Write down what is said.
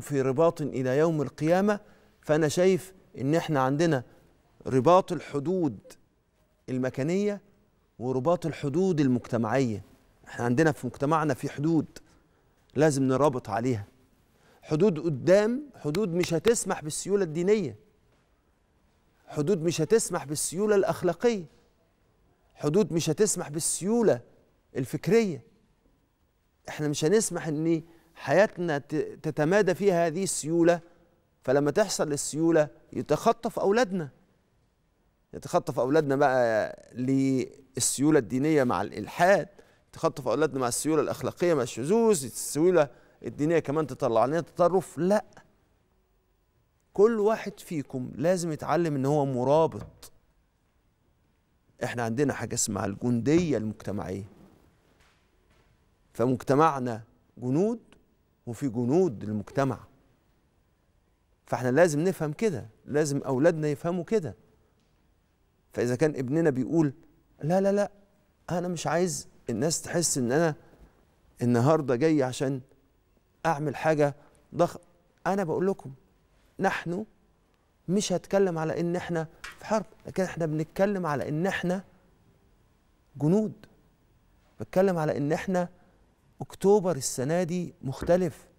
في رباط إلى يوم القيامة فأنا شايف إن إحنا عندنا رباط الحدود المكانية ورباط الحدود المجتمعية إحنا عندنا في مجتمعنا في حدود لازم نرابط عليها حدود قدام حدود مش هتسمح بالسيولة الدينية حدود مش هتسمح بالسيولة الأخلاقية حدود مش هتسمح بالسيولة الفكرية إحنا مش هنسمح إن حياتنا تتمادى فيها هذه السيولة فلما تحصل السيولة يتخطف أولادنا يتخطف أولادنا بقى للسيولة الدينية مع الإلحاد يتخطف أولادنا مع السيولة الأخلاقية مع الشذوذ السيولة الدينية كمان تطلع لنا تطرف لأ كل واحد فيكم لازم يتعلم ان هو مرابط احنا عندنا حاجه اسمها الجنديه المجتمعيه فمجتمعنا جنود وفي جنود للمجتمع فاحنا لازم نفهم كده لازم أولادنا يفهموا كده فإذا كان ابننا بيقول لا لا لا أنا مش عايز الناس تحس إن أنا النهاردة جاي عشان أعمل حاجة ضخ أنا بقول لكم نحن مش هتكلم على إن إحنا في حرب لكن إحنا بنتكلم على إن إحنا جنود بتكلم على إن إحنا اكتوبر السنه دي مختلف